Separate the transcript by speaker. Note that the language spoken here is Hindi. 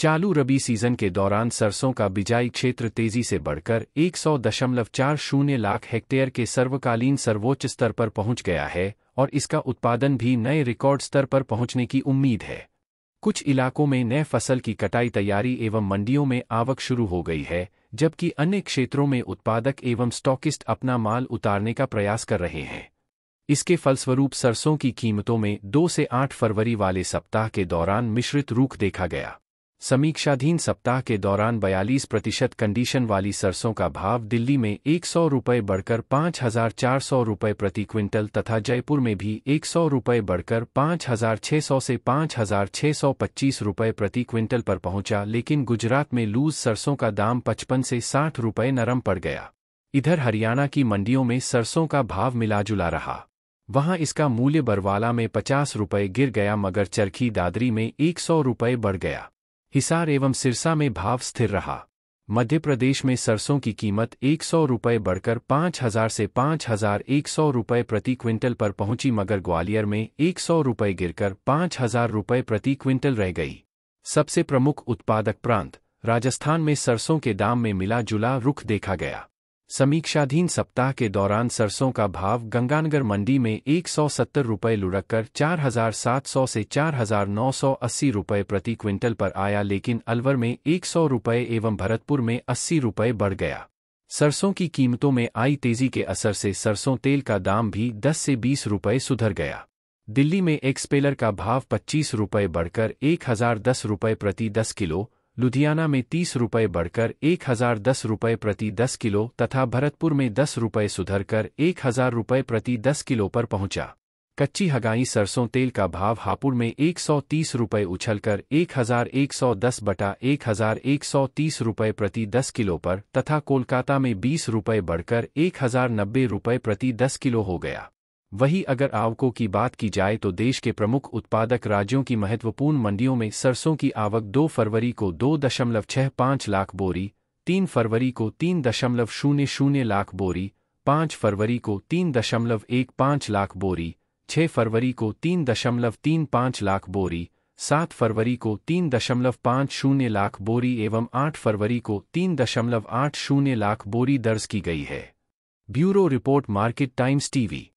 Speaker 1: चालू रबी सीजन के दौरान सरसों का बिजाई क्षेत्र तेजी से बढ़कर एक सौ दशमलव चार शून्य लाख हेक्टेयर के सर्वकालीन सर्वोच्च स्तर पर पहुंच गया है और इसका उत्पादन भी नए रिकॉर्ड स्तर पर पहुंचने की उम्मीद है कुछ इलाकों में नए फसल की कटाई तैयारी एवं मंडियों में आवक शुरू हो गई है जबकि अन्य क्षेत्रों में उत्पादक एवं स्टॉकिस्ट अपना माल उतारने का प्रयास कर रहे हैं इसके फलस्वरूप सरसों की कीमतों में दो से आठ फरवरी वाले सप्ताह के दौरान मिश्रित रूख देखा गया समीक्षाधीन सप्ताह के दौरान 42 प्रतिशत कंडीशन वाली सरसों का भाव दिल्ली में एक सौ रुपये बढ़कर पाँच हजार चार सौ रुपये प्रति क्विंटल तथा जयपुर में भी एक सौ रुपये बढ़कर पाँच हजार छः सौ से पाँच हजार छः सौ पच्चीस रुपये प्रति क्विंटल पर पहुंचा लेकिन गुजरात में लूज सरसों का दाम पचपन से साठ रुपये नरम पड़ गया इधर हरियाणा की मंडियों में सरसों का भाव मिलाजुला रहा वहां इसका मूल्य बरवाला में पचास रुपये गिर गया मगर चरखी दादरी में एक सौ रुपये बढ़ गया हिसार एवं सिरसा में भाव स्थिर रहा मध्य प्रदेश में सरसों की कीमत एक सौ रुपये बढ़कर 5000 हजार से 5100 हजार एक सौ रुपये प्रति क्विंटल पर पहुंची मगर ग्वालियर में एक सौ रुपये गिरकर पांच हजार रुपये प्रति क्विंटल रह गई सबसे प्रमुख उत्पादक प्रांत राजस्थान में सरसों के दाम में मिला जुला रुख देखा गया समीक्षाधीन सप्ताह के दौरान सरसों का भाव गंगानगर मंडी में एक सौ सत्तर रुपये लुढ़ककर चार हजार सात सौ से चार हजार नौ सौ अस्सी रुपये प्रति क्विंटल पर आया लेकिन अलवर में एक सौ रुपये एवं भरतपुर में अस्सी रुपये बढ़ गया सरसों की कीमतों में आई तेजी के असर से सरसों तेल का दाम भी दस से बीस रुपये सुधर गया दिल्ली में एक्सपेलर का भाव पच्चीस रुपये बढ़कर एक हज़ार दस रुपये प्रति दस किलो लुधियाना में तीस रुपये बढ़कर एक हजार दस रुपये प्रति दस किलो तथा भरतपुर में दस रुपये सुधरकर एक हजार रुपये प्रति दस किलो पर पहुंचा कच्ची हगाई सरसों तेल का भाव हापुड़ में एक सौ तीस रुपये उछलकर एक हजार एक सौ दस बटा एक हजार एक सौ तीस रुपये प्रति दस किलो पर तथा कोलकाता में बीस रुपये बढ़कर एक हजार नब्बे रुपये प्रति दस किलो हो गया वही अगर आवकों की बात की जाए तो देश के प्रमुख उत्पादक राज्यों की महत्वपूर्ण मंडियों में सरसों की आवक 2 फरवरी को दो दशमलव छह लाख बोरी 3 फरवरी को तीन दशमलव शून्य शून्य लाख बोरी 5 फरवरी को तीन दशमलव एक लाख बोरी 6 फरवरी को तीन दशमलव तीन लाख बोरी 7 फरवरी को तीन दशमलव शून्य लाख बोरी एवं 8 फरवरी को तीन दशमलव आठ शून्य लाख बोरी दर्ज की गई है bureau report Market Times TV